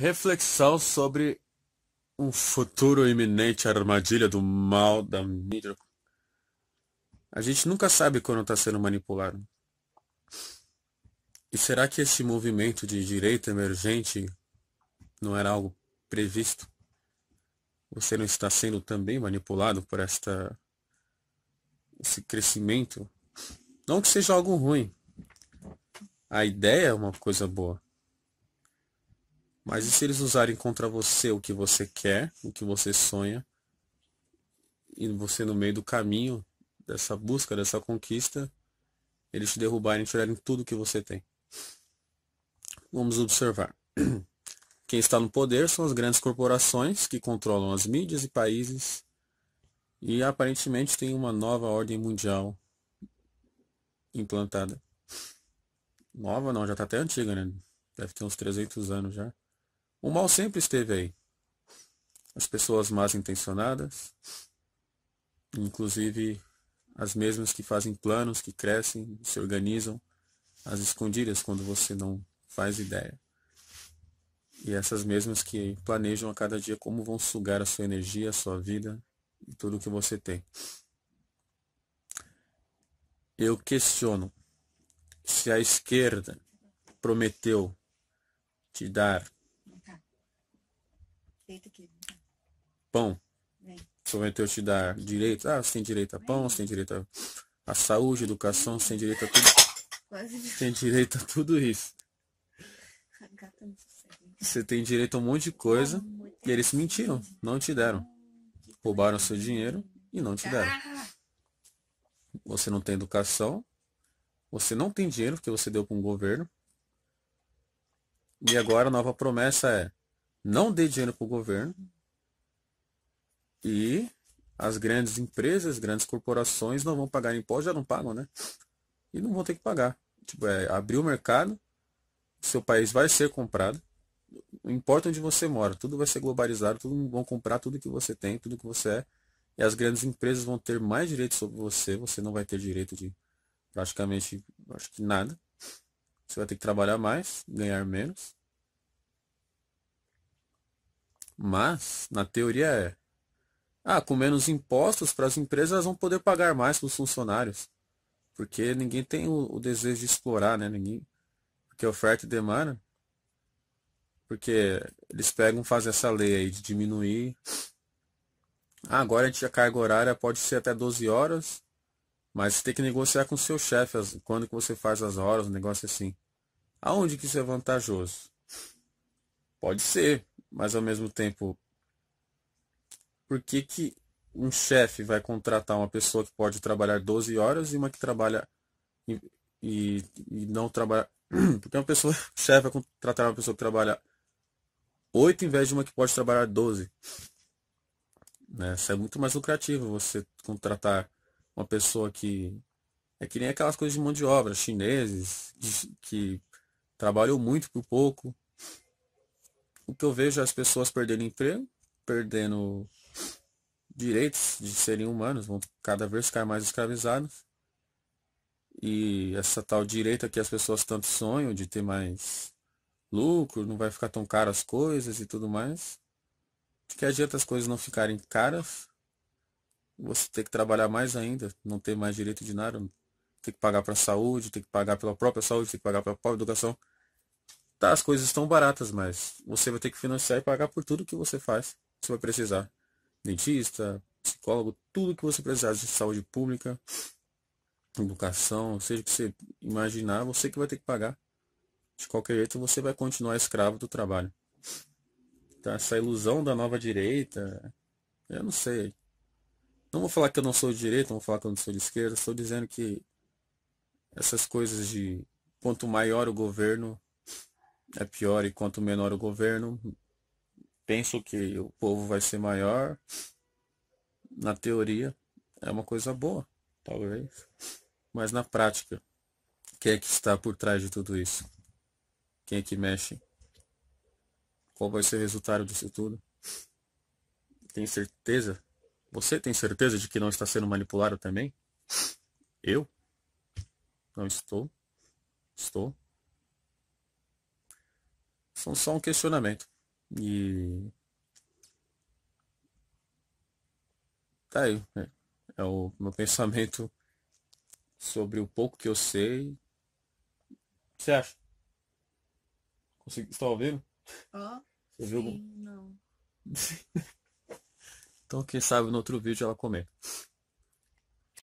Reflexão sobre um futuro iminente armadilha do mal da mídia. A gente nunca sabe quando está sendo manipulado. E será que esse movimento de direita emergente não era algo previsto? Você não está sendo também manipulado por esta esse crescimento? Não que seja algo ruim. A ideia é uma coisa boa. Mas e se eles usarem contra você o que você quer, o que você sonha, e você no meio do caminho dessa busca, dessa conquista, eles te derrubarem e tirarem tudo que você tem? Vamos observar. Quem está no poder são as grandes corporações que controlam as mídias e países e aparentemente tem uma nova ordem mundial implantada. Nova não, já está até antiga, né? Deve ter uns 300 anos já. O mal sempre esteve aí. As pessoas mais intencionadas, inclusive as mesmas que fazem planos, que crescem, se organizam, as escondidas quando você não faz ideia. E essas mesmas que planejam a cada dia como vão sugar a sua energia, a sua vida e tudo o que você tem. Eu questiono se a esquerda prometeu te dar Deita aqui. Pão. Vem. eu te dar direito. Ah, sem direito a pão, sem direito a, a saúde, educação, sem direito a tudo. Quase. direito a tudo isso. Você tem direito a um monte de coisa. E eles mentiram, não te deram. Roubaram seu dinheiro e não te deram. Você não tem educação. Você não tem dinheiro porque você deu para um governo. E agora a nova promessa é: não dê dinheiro para o governo e as grandes empresas, grandes corporações não vão pagar imposto, já não pagam, né? E não vão ter que pagar. Tipo, é abrir o mercado, seu país vai ser comprado, não importa onde você mora, tudo vai ser globalizado, tudo vão comprar tudo que você tem, tudo que você é, e as grandes empresas vão ter mais direitos sobre você, você não vai ter direito de praticamente, acho que nada. Você vai ter que trabalhar mais, ganhar menos. Mas, na teoria é. Ah, com menos impostos para as empresas vão poder pagar mais para os funcionários. Porque ninguém tem o, o, desejo de explorar, né? Ninguém. Porque oferta e demanda. Porque eles pegam, fazem essa lei aí de diminuir. Ah, agora a gente a carga horária pode ser até 12 horas. Mas você tem que negociar com o seu chefe quando que você faz as horas, um negócio assim. Aonde que isso é vantajoso? Pode ser, mas ao mesmo tempo, por que, que um chefe vai contratar uma pessoa que pode trabalhar 12 horas e uma que trabalha e, e, e não trabalha. Porque uma pessoa, o chefe vai contratar uma pessoa que trabalha 8 em vez de uma que pode trabalhar 12. Né? Isso é muito mais lucrativo você contratar uma pessoa que. É que nem aquelas coisas de mão de obra, chineses, que trabalham muito por pouco, o que eu vejo é as pessoas perdendo emprego, perdendo direitos de serem humanos, vão cada vez ficar mais escravizados. E essa tal direita que as pessoas tanto sonham de ter mais lucro, não vai ficar tão caro as coisas e tudo mais. De que adianta as coisas não ficarem caras? Você ter que trabalhar mais ainda, não ter mais direito de nada, ter que pagar para a saúde, ter que pagar pela própria saúde, ter que pagar pela própria educação. Tá, as coisas estão baratas, mas você vai ter que financiar e pagar por tudo que você faz. Você vai precisar. Dentista, psicólogo, tudo que você precisar de saúde pública, educação, seja o que você imaginar, você que vai ter que pagar. De qualquer jeito, você vai continuar escravo do trabalho. Tá? Essa ilusão da nova direita, eu não sei. Não vou falar que eu não sou de direita, não vou falar que eu não sou de esquerda, estou dizendo que essas coisas de quanto maior o governo, é pior e quanto menor o governo, penso que o povo vai ser maior. Na teoria, é uma coisa boa, talvez. Mas na prática, quem é que está por trás de tudo isso? Quem é que mexe? Qual vai ser o resultado disso tudo? Tem certeza? Você tem certeza de que não está sendo manipulado também? Eu? Não estou. Estou são só um questionamento. E. Tá aí. É, é o meu pensamento sobre o pouco que eu sei. O que você acha? Consegui... Estão tá ouvindo? Ah, não. então, quem sabe no outro vídeo ela comenta.